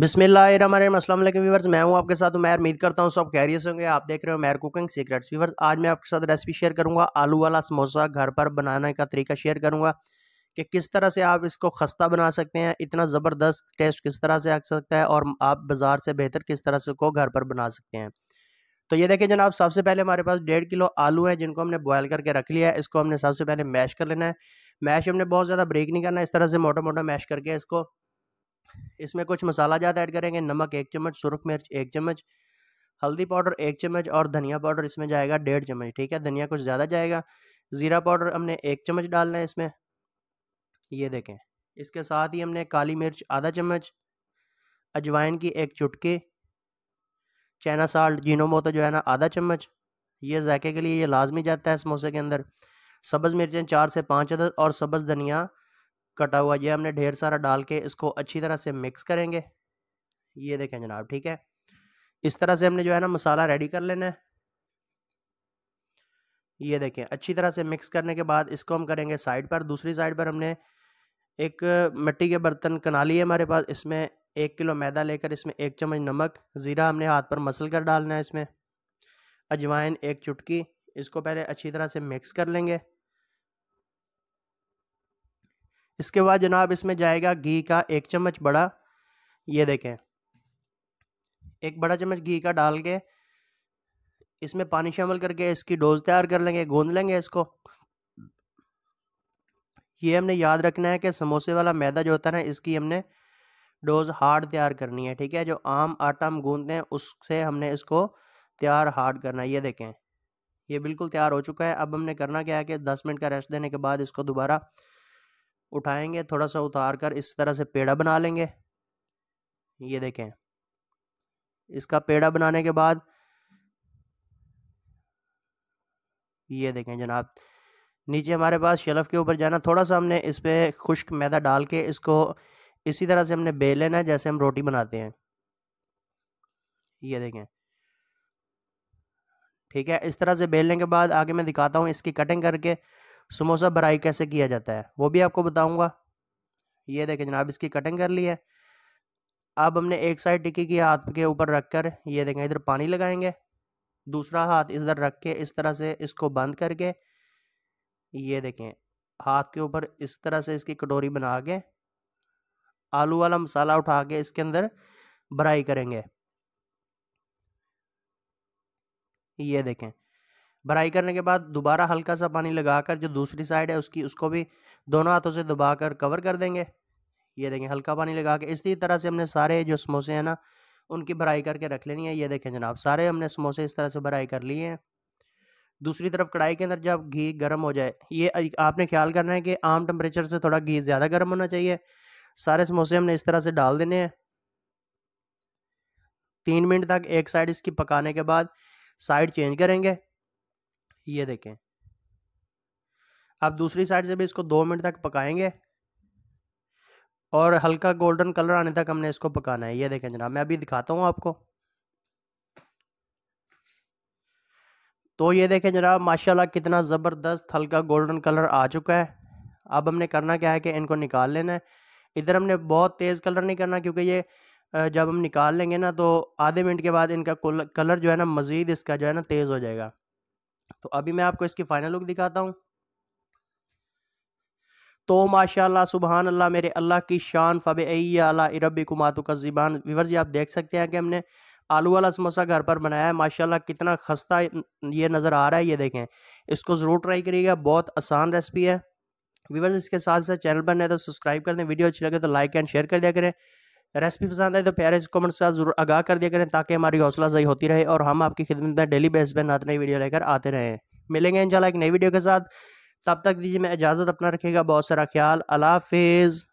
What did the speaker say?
बिसमिल्लाम अस्सलाम वालेकुम मैं हूं आपके साथ उमैर उम्मीद करता हूं सब खैरियत होंगे आप देख रहे हो मैर कुकिंग सीक्रेट्स व्यूवर्स आज मैं आपके साथ रेसिपी शेयर करूंगा आलू वाला समोसा घर पर बनाने का तरीका शेयर करूंगा कि किस तरह से आप इसको खस्ता बना सकते हैं इतना ज़बरदस्त टेस्ट किस तरह से आ सकता है और आप बाज़ार से बेहतर किस तरह से उसको घर पर बना सकते हैं तो ये देखें जनाब सबसे पहले हमारे पास डेढ़ किलो आलू है जिनको हमने बॉयल करके रख लिया है इसको हमने सबसे पहले मैश कर लेना है मैश हमने बहुत ज़्यादा ब्रेक नहीं करना इस तरह से मोटा मोटा मैश करके इसको इसमें कुछ मसाला ज़्यादा ऐड करेंगे नमक एक चम्मच सुरख मिर्च एक चम्मच हल्दी पाउडर एक चम्मच और धनिया पाउडर इसमें जाएगा डेढ़ चम्मच ठीक है धनिया कुछ ज़्यादा जाएगा ज़ीरा पाउडर हमने एक चम्मच डालना है इसमें ये देखें इसके साथ ही हमने काली मिर्च आधा चम्मच अजवाइन की एक चुटकी चाइना साल्ट जीनो मोतो जो है ना आधा चम्मच ये जायके के लिए ये लाजमी जाता है समोसे के अंदर सब्ज़ मिर्चें चार से पाँच अदद और सब्ज़ धनिया कटा हुआ ये हमने ढेर सारा डाल के इसको अच्छी तरह से मिक्स करेंगे ये देखें जनाब ठीक है इस तरह से हमने जो है ना मसाला रेडी कर लेना है ये देखें अच्छी तरह से मिक्स करने के बाद इसको हम करेंगे साइड पर दूसरी साइड पर हमने एक मिट्टी के बर्तन कनाली है हमारे पास इसमें एक किलो मैदा लेकर इसमें एक चम्मच नमक ज़ीरा हमने हाथ पर मसल कर डालना है इसमें अजवाइन एक चुटकी इसको पहले अच्छी तरह से मिक्स कर लेंगे इसके बाद जनाब इसमें जाएगा घी का एक चम्मच बड़ा ये देखें एक बड़ा चम्मच घी का डाल के इसमें पानी शामिल करके इसकी डोज तैयार कर लेंगे गूंद लेंगे इसको ये हमने याद रखना है कि समोसे वाला मैदा जो होता है ना इसकी हमने डोज हार्ड तैयार करनी है ठीक है जो आम आटा हम गूंदते हैं उससे हमने इसको तैयार हार्ड करना है ये देखें ये बिल्कुल तैयार हो चुका है अब हमने करना क्या है कि दस मिनट का रेस्ट देने के बाद इसको दोबारा उठाएंगे थोड़ा सा उतार कर इस तरह से पेड़ा बना लेंगे ये देखें इसका पेड़ा बनाने के बाद ये देखें जनाब नीचे हमारे पास शेल्फ के ऊपर जाना थोड़ा सा हमने इस पर खुश्क मैदा डाल के इसको इसी तरह से हमने बेल लेना है जैसे हम रोटी बनाते हैं ये देखें ठीक है इस तरह से बेलने के बाद आगे मैं दिखाता हूँ इसकी कटिंग करके समोसा भराई कैसे किया जाता है वो भी आपको बताऊंगा ये देखें जनाब इसकी कटिंग कर ली है अब हमने एक साइड टिक्की की हाथ के ऊपर रख कर ये देखें इधर पानी लगाएंगे दूसरा हाथ इधर रख के इस तरह से इसको बंद करके ये देखें हाथ के ऊपर इस तरह से इसकी कटोरी बना के आलू वाला मसाला उठा के इसके अंदर भराई करेंगे ये देखें भराई करने के बाद दोबारा हल्का सा पानी लगाकर जो दूसरी साइड है उसकी उसको भी दोनों हाथों से दबाकर कवर कर देंगे ये देखें हल्का पानी लगा के इसी तरह से हमने सारे जो समोसे हैं ना उनकी भराई करके रख लेनी है ये देखें जनाब सारे हमने समोसे इस तरह से भराई कर लिए हैं दूसरी तरफ कढ़ाई के अंदर जब घी गर्म हो जाए ये आपने ख्याल करना है कि आम टेम्परेचर से थोड़ा घी ज़्यादा गर्म होना चाहिए सारे समोसे हमने इस तरह से डाल देने हैं तीन मिनट तक एक साइड इसकी पकाने के बाद साइड चेंज करेंगे ये देखें आप दूसरी साइड से भी इसको दो मिनट तक पकाएंगे और हल्का गोल्डन कलर आने तक हमने इसको पकाना है ये देखें जनाब मैं अभी दिखाता हूँ आपको तो ये देखें जनाब माशाल्लाह कितना ज़बरदस्त हल्का गोल्डन कलर आ चुका है अब हमने करना क्या है कि इनको निकाल लेना है इधर हमने बहुत तेज़ कलर नहीं करना क्योंकि ये जब हम निकाल लेंगे ना तो आधे मिनट के बाद इनका कलर जो है ना मज़ीद इसका जो है ना तेज़ हो जाएगा तो अभी मैं आपको इसकी फाइनल लुक दिखाता हूँ तो माशाल्लाह सुबहान अल्लाह मेरे अल्लाह की शान फ़ब अला रबी कुमातु का ज़िबान विवर जी आप देख सकते हैं कि हमने आलू वाला समोसा घर पर बनाया है माशाल्लाह कितना खस्ता ये नज़र आ रहा है ये देखें इसको ज़रूर ट्राई करिएगा बहुत आसान रेसिपी है विवर इसके साथ साथ चैनल पर नए तो सब्सक्राइब कर दें वीडियो अच्छी लगे तो लाइक एंड शेयर कर दिया करें रेसिपी पसंद आए तो प्यारे कमेंट्स के साथ जरूर आगाह कर दिया करें ताकि हमारी हौसला सही होती रहे और हम आपकी खिदमत में डेली बेस पर नई वीडियो लेकर आते रहें मिलेंगे इंशाल्लाह एक नई वीडियो के साथ तब तक दीजिए मैं इजाज़त अपना रखेगा बहुत सारा ख्याल अला हाफिज़